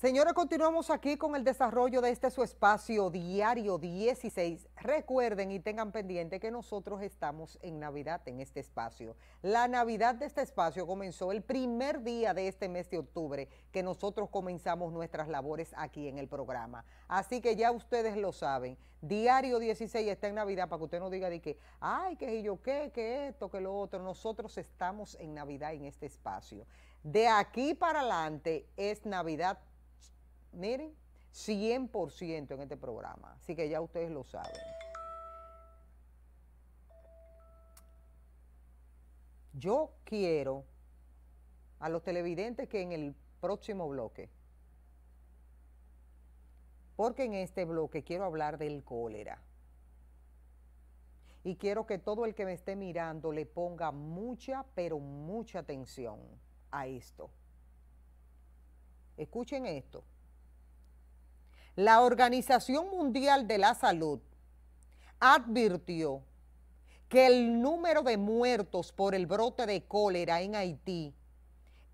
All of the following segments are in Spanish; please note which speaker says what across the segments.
Speaker 1: Señores, continuamos aquí con el desarrollo de este su espacio diario 16. Recuerden y tengan pendiente que nosotros estamos en Navidad en este espacio. La Navidad de este espacio comenzó el primer día de este mes de octubre que nosotros comenzamos nuestras labores aquí en el programa. Así que ya ustedes lo saben, diario 16 está en Navidad para que usted no diga de que, ay, que yo qué, que esto, que lo otro. Nosotros estamos en Navidad en este espacio. De aquí para adelante es Navidad miren, 100% en este programa. Así que ya ustedes lo saben. Yo quiero a los televidentes que en el próximo bloque, porque en este bloque quiero hablar del cólera. Y quiero que todo el que me esté mirando le ponga mucha, pero mucha atención a esto. Escuchen esto. La Organización Mundial de la Salud advirtió que el número de muertos por el brote de cólera en Haití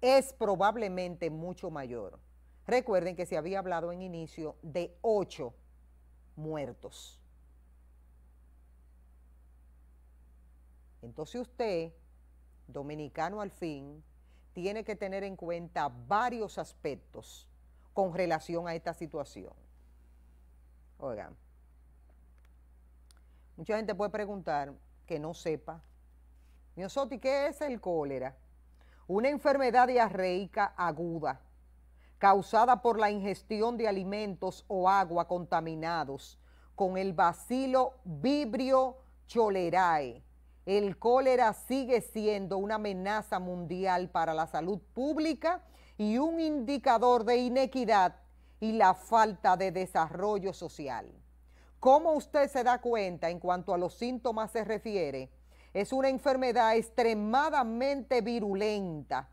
Speaker 1: es probablemente mucho mayor. Recuerden que se había hablado en inicio de ocho muertos. Entonces usted, dominicano al fin, tiene que tener en cuenta varios aspectos con relación a esta situación. Oigan, mucha gente puede preguntar que no sepa. Miosotti, ¿qué es el cólera? Una enfermedad diarreica aguda causada por la ingestión de alimentos o agua contaminados con el bacilo Vibrio cholerae. El cólera sigue siendo una amenaza mundial para la salud pública y un indicador de inequidad y la falta de desarrollo social. ¿Cómo usted se da cuenta en cuanto a los síntomas se refiere? Es una enfermedad extremadamente virulenta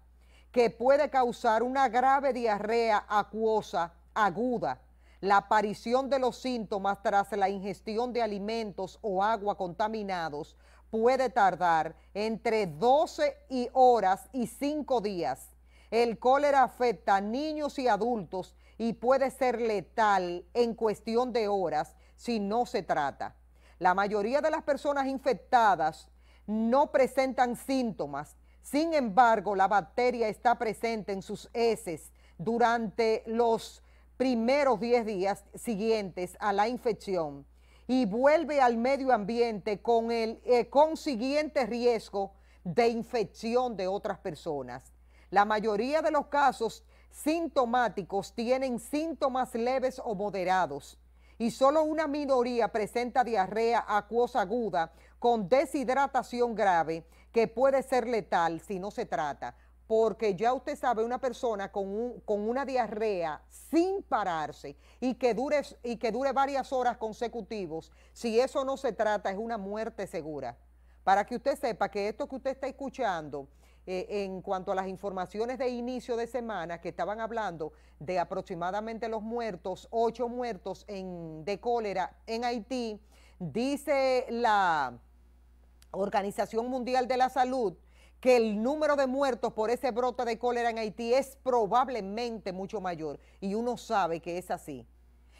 Speaker 1: que puede causar una grave diarrea acuosa aguda, la aparición de los síntomas tras la ingestión de alimentos o agua contaminados puede tardar entre 12 y horas y 5 días. El cólera afecta a niños y adultos y puede ser letal en cuestión de horas si no se trata. La mayoría de las personas infectadas no presentan síntomas, sin embargo la bacteria está presente en sus heces durante los primeros 10 días siguientes a la infección y vuelve al medio ambiente con el eh, consiguiente riesgo de infección de otras personas. La mayoría de los casos sintomáticos tienen síntomas leves o moderados y solo una minoría presenta diarrea acuosa aguda con deshidratación grave que puede ser letal si no se trata, porque ya usted sabe, una persona con, una diarrea sin pararse y que, dure, y que dure varias horas consecutivas, si eso no se trata es una muerte segura. Para que usted sepa que esto que usted está escuchando, eh, en cuanto a las informaciones de inicio de semana que estaban hablando de aproximadamente los muertos, ocho muertos de cólera en Haití, dice la Organización Mundial de la Salud que el número de muertos por ese brote de cólera en Haití es probablemente mucho mayor y uno sabe que es así.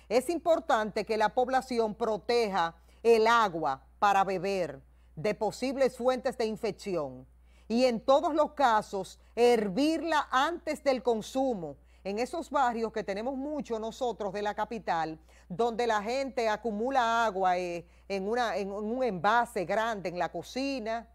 Speaker 1: Es importante que la población proteja el agua para beber de posibles fuentes de infección y en todos los casos hervirla antes del consumo. En esos barrios que tenemos mucho nosotros de la capital, donde la gente acumula agua eh, en, un envase grande en la cocina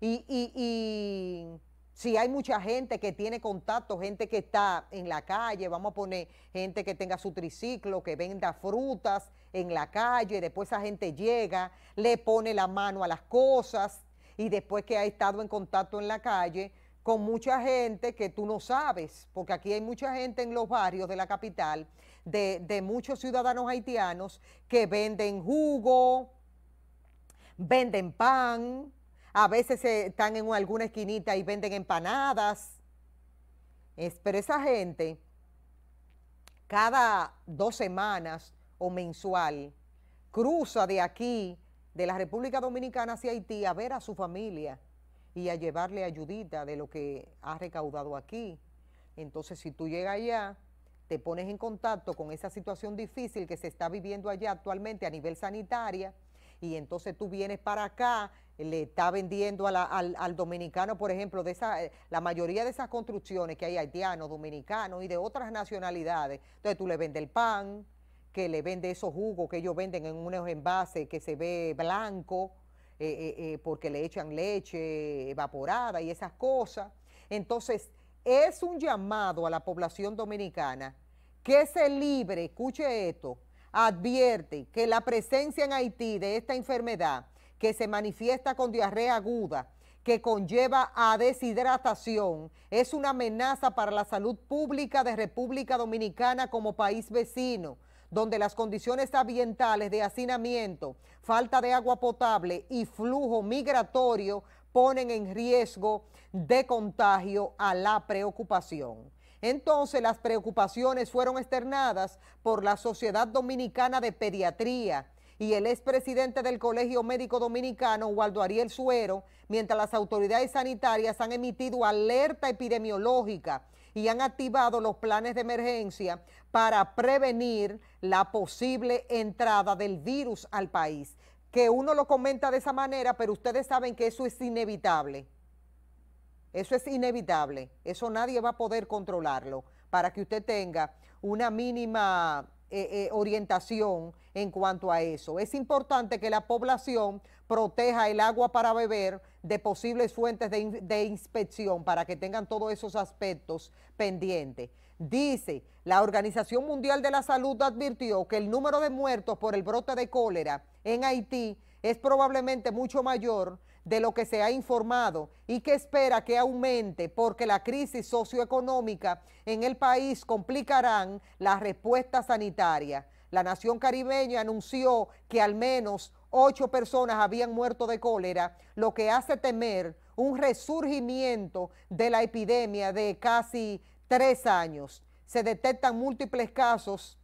Speaker 1: y, y, y si hay mucha gente que tiene contacto, gente que está en la calle, vamos a poner gente que tenga su triciclo, que venda frutas en la calle, después esa gente llega, le pone la mano a las cosas, y después que ha estado en contacto en la calle con mucha gente que tú no sabes, porque aquí hay mucha gente en los barrios de la capital, de, muchos ciudadanos haitianos que venden jugo, venden pan, a veces están en alguna esquinita y venden empanadas. Es, pero esa gente, cada dos semanas o mensual, cruza de aquí de la República Dominicana hacia Haití a ver a su familia y a llevarle ayudita de lo que ha recaudado aquí. Entonces, si tú llegas allá, te pones en contacto con esa situación difícil que se está viviendo allá actualmente a nivel sanitaria y entonces tú vienes para acá, le está vendiendo al, dominicano, por ejemplo, de esa, eh, la mayoría de esas construcciones que hay haitianos, dominicanos y de otras nacionalidades, entonces tú le vendes el pan, que le vende esos jugos que ellos venden en unos envases que se ve blanco, eh, eh, eh, porque le echan leche evaporada y esas cosas. Entonces, es un llamado a la población dominicana que se libre, escuche esto, advierte que la presencia en Haití de esta enfermedad que se manifiesta con diarrea aguda, que conlleva a deshidratación, es una amenaza para la salud pública de República Dominicana como país vecino donde las condiciones ambientales de hacinamiento, falta de agua potable y flujo migratorio ponen en riesgo de contagio a la preocupación. Entonces las preocupaciones fueron externadas por la Sociedad Dominicana de Pediatría y el expresidente del Colegio Médico Dominicano, Waldo Ariel Suero, mientras las autoridades sanitarias han emitido alerta epidemiológica y han activado los planes de emergencia para prevenir la posible entrada del virus al país. Que uno lo comenta de esa manera, pero ustedes saben que eso es inevitable. Eso es inevitable. Eso nadie va a poder controlarlo. Para que usted tenga una mínima eh, eh, orientación en cuanto a eso. Es importante que la población proteja el agua para beber de posibles fuentes de, de inspección para que tengan todos esos aspectos pendientes. Dice, la Organización Mundial de la Salud advirtió que el número de muertos por el brote de cólera en Haití es probablemente mucho mayor de lo que se ha informado y que espera que aumente porque la crisis socioeconómica en el país complicarán la respuesta sanitaria. La nación caribeña anunció que al menos ocho personas habían muerto de cólera, lo que hace temer un resurgimiento de la epidemia de casi tres años. Se detectan múltiples casos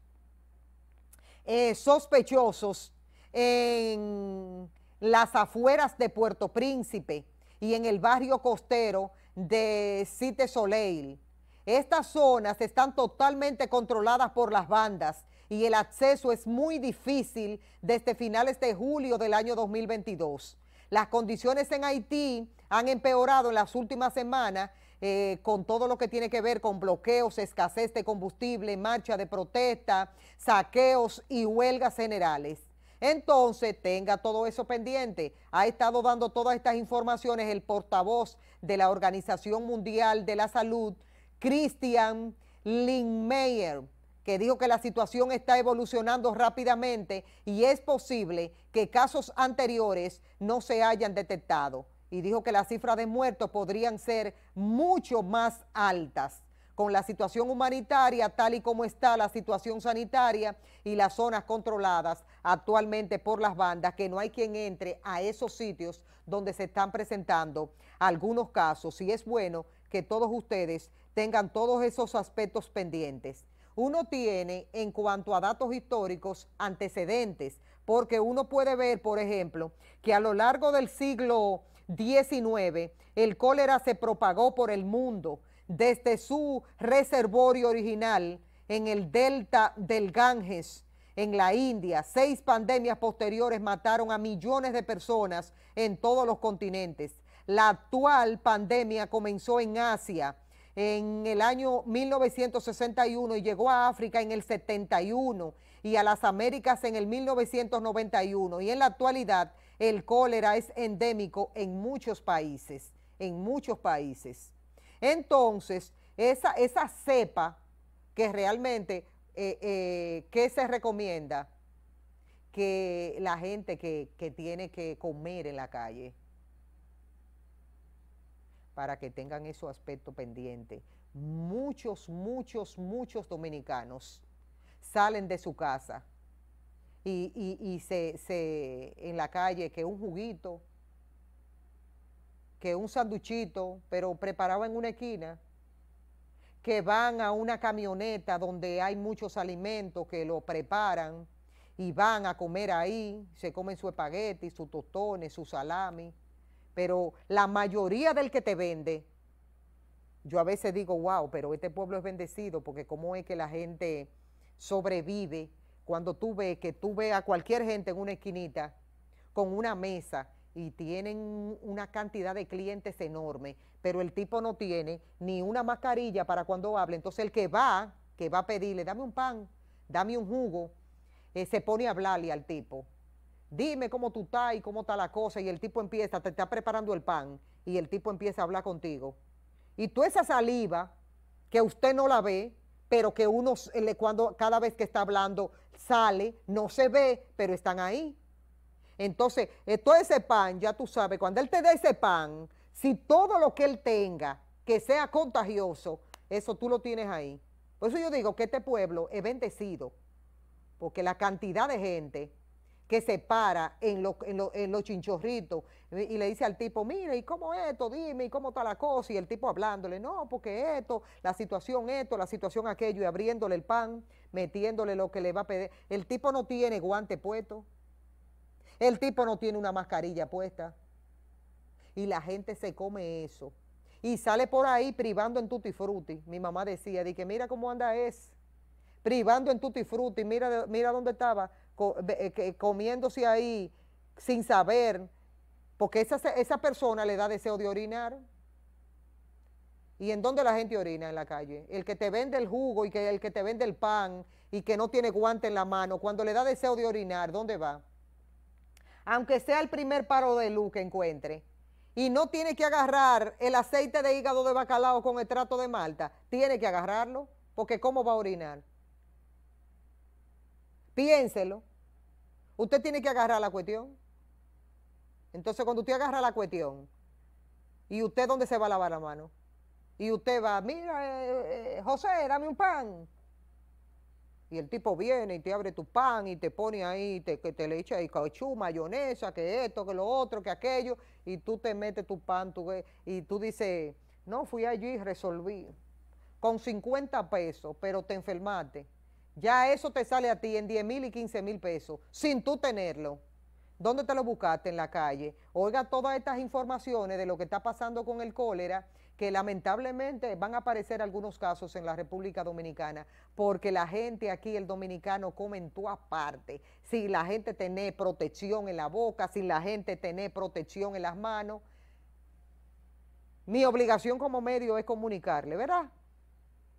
Speaker 1: eh, sospechosos en las afueras de Puerto Príncipe y en el barrio costero de Cite Soleil. Estas zonas están totalmente controladas por las bandas y el acceso es muy difícil desde finales de julio del año 2022. Las condiciones en Haití han empeorado en las últimas semanas eh, con todo lo que tiene que ver con bloqueos, escasez de combustible, marcha de protesta, saqueos y huelgas generales. Entonces, tenga todo eso pendiente. Ha estado dando todas estas informaciones el portavoz de la Organización Mundial de la Salud, Christian Lindmeyer, que dijo que la situación está evolucionando rápidamente y es posible que casos anteriores no se hayan detectado. Y dijo que las cifras de muertos podrían ser mucho más altas con la situación humanitaria tal y como está la situación sanitaria y las zonas controladas actualmente por las bandas, que no hay quien entre a esos sitios donde se están presentando algunos casos. Y es bueno que todos ustedes tengan todos esos aspectos pendientes. Uno tiene en cuanto a datos históricos antecedentes, porque uno puede ver, por ejemplo, que a lo largo del siglo XIX el cólera se propagó por el mundo, desde su reservorio original en el delta del Ganges, en la India. Seis pandemias posteriores mataron a millones de personas en todos los continentes. La actual pandemia comenzó en Asia en el año 1961 y llegó a África en el 71 y a las Américas en el 1991. Y en la actualidad el cólera es endémico en muchos países, en muchos países. Entonces, esa, esa cepa que realmente, que eh, eh, ¿qué se recomienda? Que la gente que, que tiene que comer en la calle, para que tengan ese aspecto pendiente. Muchos, muchos, muchos dominicanos salen de su casa y, y se, se, en la calle que un juguito, que un sanduchito, pero preparado en una esquina, que van a una camioneta donde hay muchos alimentos que lo preparan y van a comer ahí, se comen su espagueti, sus tostones, su salami, pero la mayoría del que te vende, yo a veces digo, wow, pero este pueblo es bendecido porque cómo es que la gente sobrevive cuando tú ves que tú a cualquier gente en una esquinita con una mesa y tienen una cantidad de clientes enorme, pero el tipo no tiene ni una mascarilla para cuando hable. Entonces el que va, que va a pedirle, dame un pan, dame un jugo, eh, se pone a hablarle al tipo. Dime cómo tú estás y cómo está la cosa. Y el tipo empieza, te está preparando el pan y el tipo empieza a hablar contigo. Y tú esa saliva que usted no la ve, pero que uno cuando cada vez que está hablando sale, no se ve, pero están ahí entonces, todo ese pan, ya tú sabes, cuando él te dé ese pan, si todo lo que él tenga que sea contagioso, eso tú lo tienes ahí. Por eso yo digo que este pueblo es bendecido, porque la cantidad de gente que se para en, en, los chinchorritos y le dice al tipo, mire, ¿y cómo esto? Dime, ¿y cómo está la cosa? Y el tipo hablándole, no, porque esto, la situación esto, la situación aquello, y abriéndole el pan, metiéndole lo que le va a pedir. El tipo no tiene guante puesto, el tipo no tiene una mascarilla puesta. Y la gente se come eso. Y sale por ahí privando en tutti frutti. Mi mamá decía, de que mira cómo anda es. Privando en tutti frutti. Mira, mira dónde estaba. Eh, comiéndose ahí sin saber. Porque esa, esa persona le da deseo de orinar. ¿Y en dónde la gente orina en la calle? El que te vende el jugo y que el que te vende el pan y que no tiene guante en la mano, cuando le da deseo de orinar, ¿dónde va? aunque sea el primer paro de luz que encuentre, y no tiene que agarrar el aceite de hígado de bacalao con el trato de malta, tiene que agarrarlo, porque ¿cómo va a orinar? Piénselo. Usted tiene que agarrar la cuestión. Entonces, cuando usted agarra la cuestión, ¿y usted dónde se va a lavar la mano? Y usted va, mira, eh, eh, José, dame un pan y el tipo viene y te abre tu pan y te pone ahí, te, que te le echa ahí cauchú, mayonesa, que esto, que lo otro, que aquello, y tú te metes tu pan y tú dices, no, fui allí y resolví con 50 pesos, pero te enfermaste. Ya eso te sale a ti en 10 mil y 15 mil pesos, sin tú tenerlo. ¿Dónde te lo buscaste? En la calle. Oiga todas estas informaciones de lo que está pasando con el cólera que lamentablemente van a aparecer algunos casos en la República Dominicana, porque la gente aquí, el dominicano, comentó aparte. Si la gente tiene protección en la boca, si la gente tiene protección en las manos, mi obligación como medio es comunicarle, ¿verdad?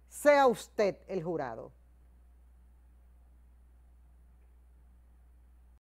Speaker 1: Sea usted el jurado.